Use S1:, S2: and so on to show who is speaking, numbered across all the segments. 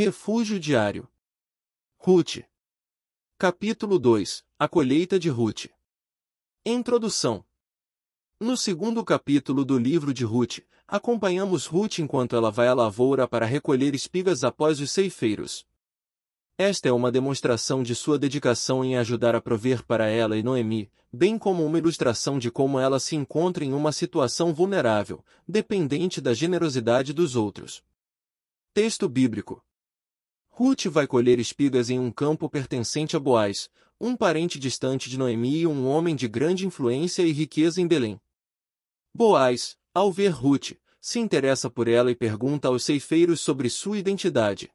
S1: Refúgio diário. Ruth. Capítulo 2 A colheita de Ruth. Introdução. No segundo capítulo do livro de Ruth, acompanhamos Ruth enquanto ela vai à lavoura para recolher espigas após os ceifeiros. Esta é uma demonstração de sua dedicação em ajudar a prover para ela e Noemi, bem como uma ilustração de como ela se encontra em uma situação vulnerável, dependente da generosidade dos outros. Texto bíblico. Ruth vai colher espigas em um campo pertencente a Boaz, um parente distante de Noemi e um homem de grande influência e riqueza em Belém. Boaz, ao ver Ruth, se interessa por ela e pergunta aos ceifeiros sobre sua identidade.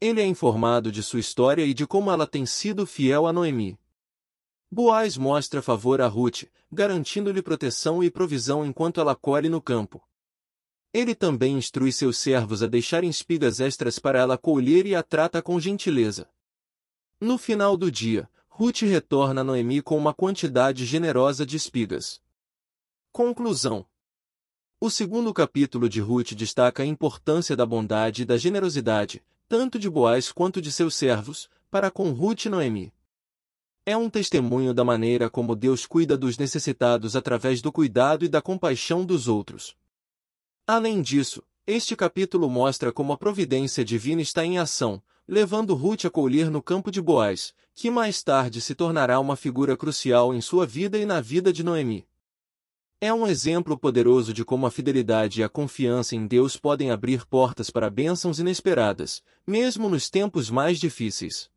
S1: Ele é informado de sua história e de como ela tem sido fiel a Noemi. Boaz mostra favor a Ruth, garantindo-lhe proteção e provisão enquanto ela colhe no campo. Ele também instrui seus servos a deixarem espigas extras para ela colher e a trata com gentileza. No final do dia, Ruth retorna a Noemi com uma quantidade generosa de espigas. Conclusão O segundo capítulo de Ruth destaca a importância da bondade e da generosidade, tanto de Boaz quanto de seus servos, para com Ruth e Noemi. É um testemunho da maneira como Deus cuida dos necessitados através do cuidado e da compaixão dos outros. Além disso, este capítulo mostra como a providência divina está em ação, levando Ruth a colher no campo de Boaz, que mais tarde se tornará uma figura crucial em sua vida e na vida de Noemi. É um exemplo poderoso de como a fidelidade e a confiança em Deus podem abrir portas para bênçãos inesperadas, mesmo nos tempos mais difíceis.